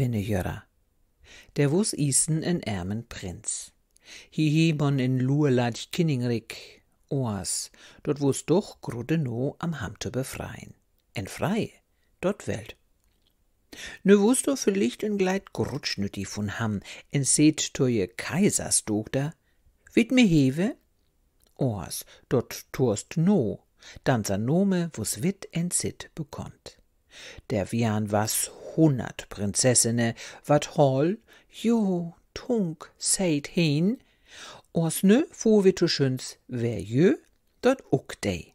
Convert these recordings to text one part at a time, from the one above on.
kvinnegjøre. Det vos isen en Prinz. prins. Hihi mon en luelad kinningrik oas, dort wus doch grude no am hamte befreien. En frei, dort welt. Nö ne wus do vielleicht en gleit grutschnütti von ham, en seht toje kaisersdogda, wit me hewe? Oas, dort torst no, Dann danser nome, vos wit en sit bekommt. Der Vian was hundert Prinzessinnen, wat hol, jo, tunk, seit hin, os nö fuhr vi to schöns, wer jö, dort uck dei.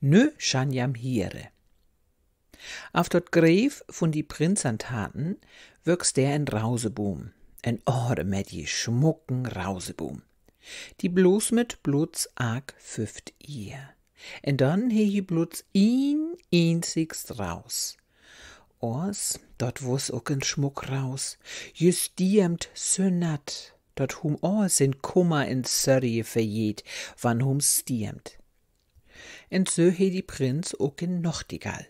Nö schanjam hiere. Auf dort Gräf von die Prinzantaten wirkst der ein Rausebum, ein Orde mit je schmucken Rausebum. Die bloß mit Blutz arg füft ihr. En dann he je Bluts ihn einzigst raus. Ors, dort wus ucken Schmuck raus, just diemt sönat, dort hum Ors in Kummer in Sörje verjeht, wann hum stiemt. En so he die Prinz ucken Nochtigall,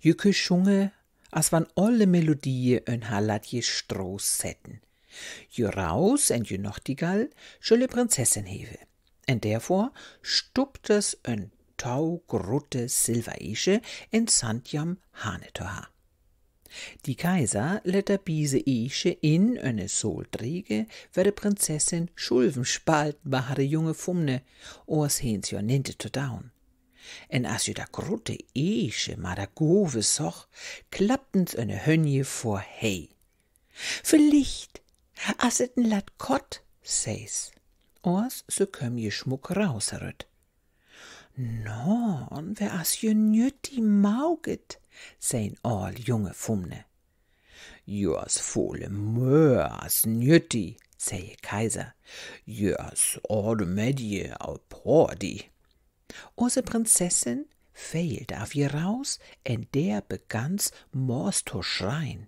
jücke Schunge, as wann alle Melodie ön Hallat je Stroß setten. Jö raus en jö Nochtigall, schölle Prinzessin hewe. En dervor stuppt es ön Tau Grutte Silverische in Sandjam Hanetoha. Die Kaiser lette bise ische in öne Soldriege, werde Prinzessin Schulvenspalt wahre junge Fumne, oas hens jo ninte to down. En as ju da grote ische ma da gove soch, klapptens öne Hönje vor Hey. Vielleicht, as et n Lat Kott, seis. Oas so kömm je Schmuck rauseret. Non, je asjunjuti mauget, sein all junge fumne. Jörs Möhr as njuti, säge Kaiser, jörs orde medie au pordi. Ose Prinzessin fehlte auf ihr raus, en der begans mors to schreien.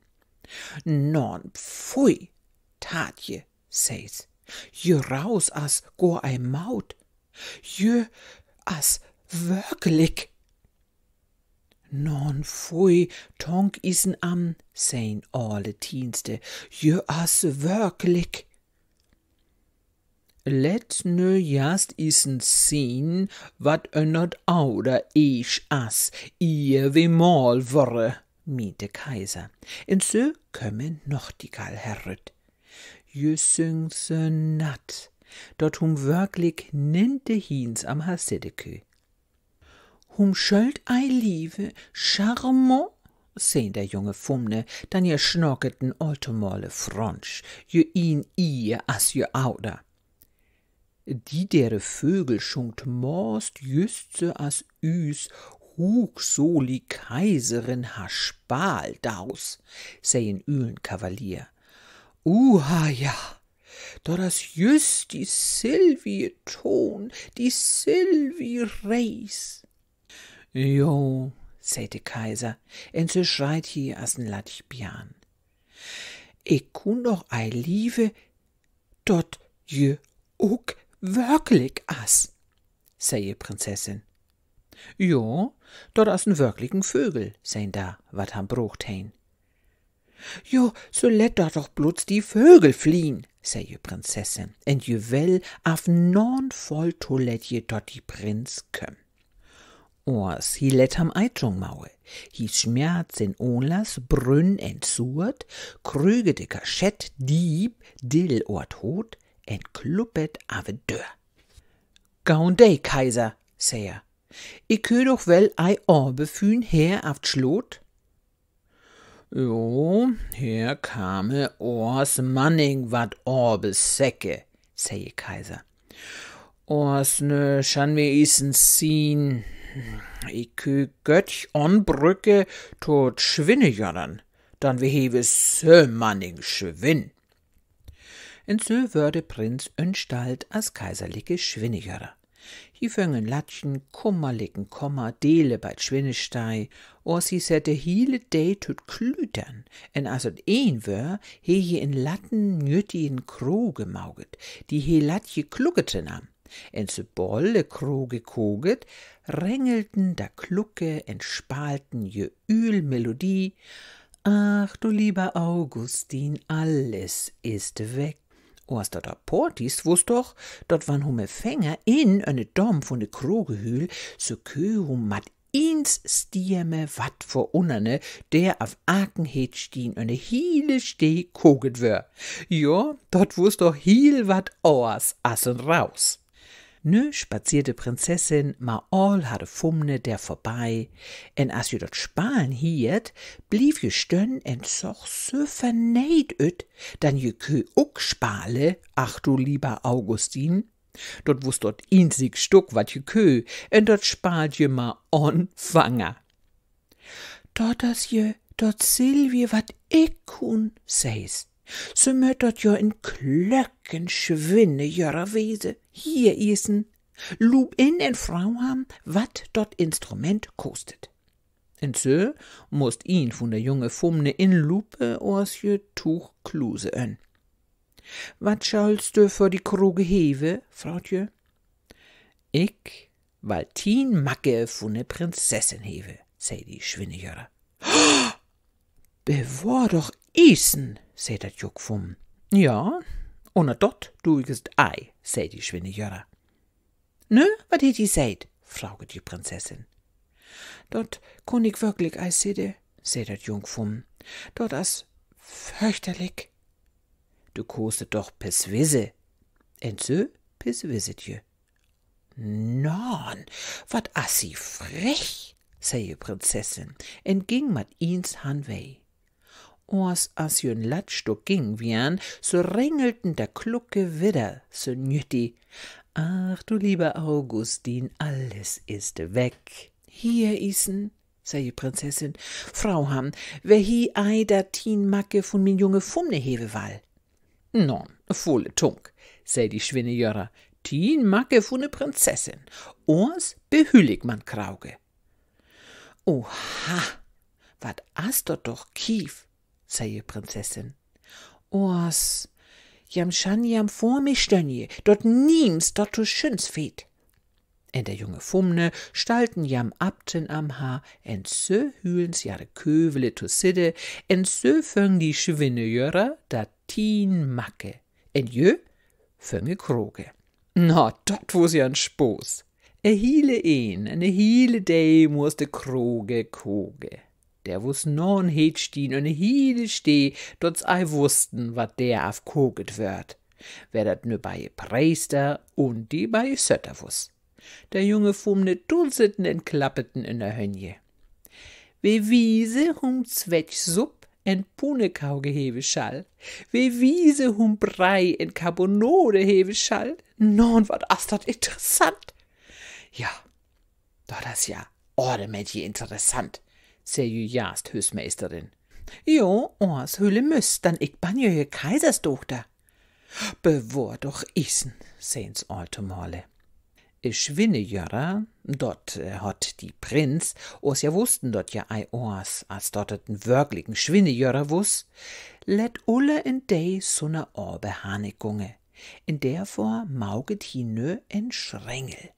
Non pfui, tat je, seis, jö raus as go ei Maut, jö as wirklich? Non fui tonk isen am, seien alle Dienste, je as wirklich. Let nö jast isen sehen, wat önnert auder ich as, ihr wie mal worre, miete Kaiser. Und so kömmen noch die Karl Herret. Je sing dort hum wirklich ninte hiens am Hasidekö. Hum schöld ei liebe, charmant, sehn der junge Fumne, dann ihr schnorketen altomale Fronsch, jö ihn ihr as jö auder. Die dere Vögel schunkt most jüste as üs, hug soli Kaiserin ha haspal daus, sehn ülen Kavalier. Uha ja! da das just die Silvie tun, die Silvie reis. Jo, säte Kaiser, en se schreit hier as n Lattich Bian. E kun doch ei Liebe, dort je ook wirklich as, säje Prinzessin. Jo, dort n wirklichen Vögel, sein da, wat ham brucht hein. Jo, so let da doch bloß die Vögel fliehen, säje prinsessen, and you will av non voll toiletje die Prinz kömm. Oh, Ors he let ham eitung maue, he schmerz in olas brünn entzurt, krüge de kaschett dieb, dill ort hot, en kluppet ave Gaun Gaundei, Kaiser, säjer, ich kö doch well ei orbe fühn her aft schlot, Jo, hier kame Ors Manning wat Orbes Säcke, sähe Kaiser. Ors ne schan wir isen ziehen. Ich götch on Brücke tot schwinne jodern, dann wir hewe sö Manning schwinn. In sö würde Prinz Önstalt als kaiserliche Schwinnejörer. Hieföngen Latschen, Kummerlicken, Kommer, Dele bei Schwinnestei, os sie sette hiele Day tut klütern, en as et een wör, he je in Latten nüttien Kroge mauget, die he Latje klucketen am. En se bolle Kroge koget, rängelten da Klucke, en spalten je Ül Ach du lieber Augustin, alles ist weg. Als Oas dat ist, wusst doch, dort wann hume Fänger in eine Dom von de Krogehühl, so kö hum mat ins Stieme wat vor unane, der auf Akenhet stien eine hiele Steh koget wär. Jo, dort wusst doch hiel wat Oas assen raus. Nö spazierte Prinzessin, ma all hatte Fumne der vorbei. En as ju dort Spalen hiert, blief ju stönn en soch so verneid üt, dann ju kö uck Spale, ach du lieber Augustin. Dort wusst dort inzig Stuck wat ju kö, en dort spalt ju ma on Fanger. Dort as je, dort Silvie wat ik kun, seist so så jo in Klöcken klöckensvinne göra vise. Hier isen, lub in den Frau haben, wat dort Instrument kostet. Und so mußt ihn von der junge Fumne in Lupe aus je Tuch kluse ön. Wat schallst du für die Kruge hewe? fragt je. Ich, weil tin Macke von der Prinzessin hewe, sei die Schwinnejörre. Oh, Bewahr doch essen, sä dat Juck Ja, ohne dort duigest Ei, sä die Schwindejörer. Nö, wat hätt i seid? fragt die Prinzessin. Dort kon ich wirklich ei sidde, sä dat Jung Dort as fürchterlich. Du kostet doch bis wisse. so bis wissetje. Non, wat sie frech, sähe Prinzessin, ging mit ins Hanwei oars as jön Lattstuck ging wien, so ringelten der Klucke wieder, so nütti. Ach du lieber Augustin, alles ist weg. Hier isen, sei die Prinzessin, Frau Ham, wer hi ei da tin Macke von min junge Fumne hewewall. Non, volle Tunk, sei die Schwinnejörer, tin Macke von ne Prinzessin, oars behüllig man Krauge. Oha, wat as dort doch kief, zeige Prinzessin. Oas, jam schan jam vor mich stönje, dort niem's, dort du schöns feht. En der junge Fumne stalten jam Abten am Haar, en so hülens jare Kövele to sidde, en so föng die Schwinne jörer, dat tien Macke, en jö fönge Kroge. Na, dort wo's ja ein Spoß. E hiele een, en e hiele dei de Kroge koge. Der wus non het stien und hiede steh, dot's ei wussten, wat der af koget wird. Wer dat nö bei Preister und die bei Sötter wus. Der Junge fum ne dulzeten und klappeten in der Hönje. Wie wiese hum zwetsch Supp en Punekauge hewe Schall. Wie wiese hum Brei en Carbonode hewe Schall. Non, wat as dat interessant. Ja, da das ja ordentlich interessant seriöst Husmeisterin. Jo, eins hülle müß, dann ich bin ja Kaiserstochter. Bewohr doch isen, sehen's alte Male. Schwinnejörrer, dort äh, hat die Prinz, os ja wussten dort ja ei oas, als dort den wirklichen Schwinnejörrer wus, let ulle in dei so sunne Orbehanegunge, in der vor mauget hinö en Schrängel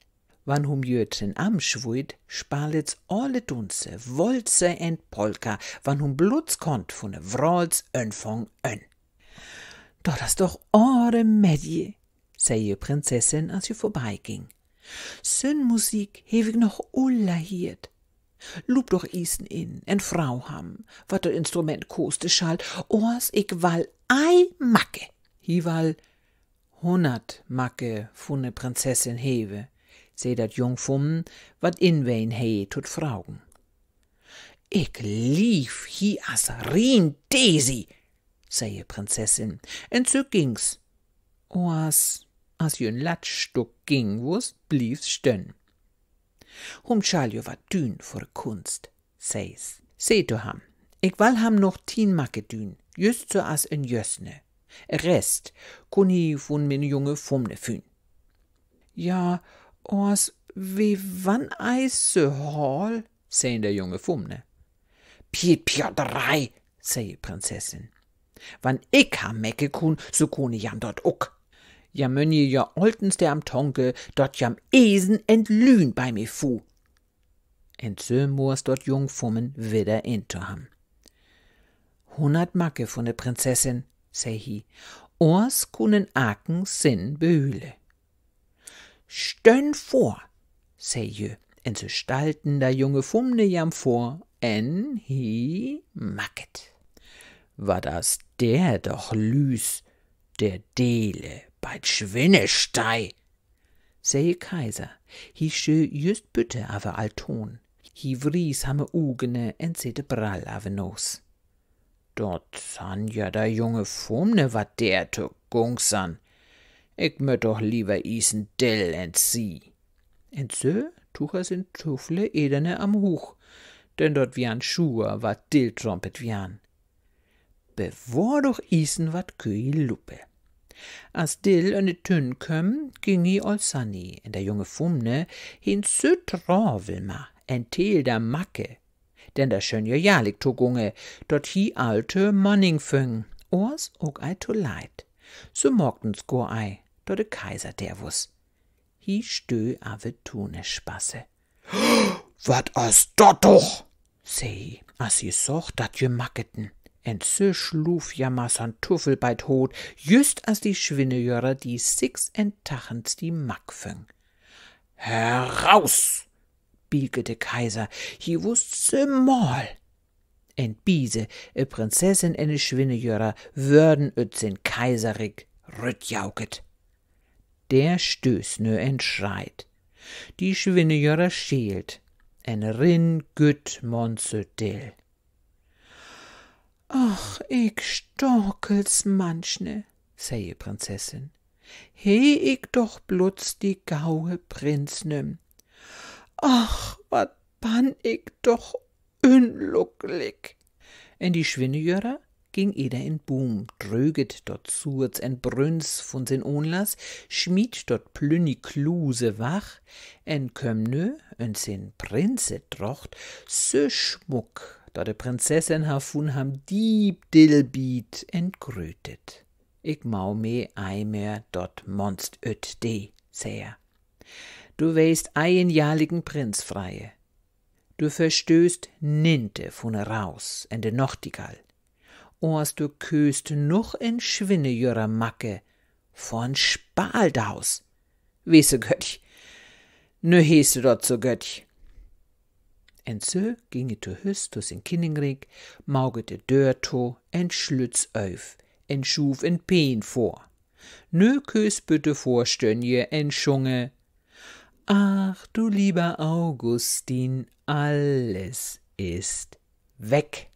wann hum Jötchen am schwuit, spalitz alle Dunze, Wolze en Polka, wann hum Blutz kommt von ne Wrolz Önfong Ön. Doch das doch ohre Medje, je Prinzessin, als je vorbeiging. Sön Musik hewig noch ulla hiert. Lub doch isen in, en Frau ham, wat der Instrument koste schalt, ohrs ich wall ei Macke, wall hundert Macke von ne Prinzessin hewe se dat jong fummen, wat inwein he tut fragen. Ich lief hi as Rien Daisy, sähe Prinzessin, und so ging's. Oas, as jön Latschstuck ging, wo's blief's stön. Hum Schaljo wat dün vor Kunst, seis. Seht du ham, ich wall ham noch tin Macke dün, just so as in Jösne. Rest, kuni von min junge Fumne fün. Ja, Oss vi wann eisu Hall, sehen der junge Fumne. Piet Piotrei, säger Prinzessin. Wann ich ha mecke kun, so kune jam dort uck. Ja mönje ja oltens der am Tonke, dort jam Esen entlühn bei mi fu. so Entsömurs dort Jungfummen wieder into ham. Hundert Macke von der Prinzessin, säg hi, ors kunen Aken sinn behüle. Stön vor, seje, en so stalten der junge Fumne jam vor, en hi macket. War das der doch lüs, der Dele bald Schwinnestei. Seje Kaiser, hi schö just bütte ave Alton, hi vries hamme Ugene en sete Brall ave Nos. Dort san ja der junge Fumne wat der Gungs an, ich möt doch lieber isen Dill and sie. Und so tuch er sin Tufle edene am Huch, denn dort wie an Schuhe war Dill trompet wie an. Bevor doch isen wat Köi Luppe. Als Dill in die Tünn köm, ging i ol Sunny, in der junge Fumne, hin zu Travelma, en Teel der Macke, denn der schön jörjalig tugunge, dort hi alte Manning füng, ors ook ei to leid. So mogtens go ei der Kaiser der wus. Hi stö ave tune spasse. Wat as dat doch? Sei, as i soch dat je macketen. En so schluf jammers an Tuffel bei hot, just as die Schwinnejörer die six entachens die Mack fäng. Heraus! de Kaiser, hi wusst se mal. En Biese, e Prinzessin ene Schwinnejörer, würden öt sin Kaiserig rütjauket der nö entschreit. Die Schwinnejörre schält, en rin güt monse dill. Ach, ich storkels manchne, sähe Prinzessin. He ich doch blutz die gaue Prinz Prinznem. Ach, wat ban ich doch unlucklig. En die Schwinnejörre ging jeder in Boom, dröget dort Zurz en Brünz von sin Ohnlass, schmied dort plünni Kluse wach, en Kömnö en sin Prinze trocht, so Schmuck, da de Prinzessin Hafun ham Dieb Dillbiet entgrötet. Ich mau me eimer dort monst öt de, säher. Du weist einjährigen Prinz freie. Du verstößt ninte von raus en de Nochtigall als du köst noch in Schwinne jürer Macke von Spaldaus. Wisse Götch, nö hieße dort so Götch. En so ginge to Hüstus in Kinningrig, maugete Dörto en Schlütz öf, en schuf en Peen vor. Nö köst bitte vorstön je en Schunge. Ach, du lieber Augustin, alles ist weg.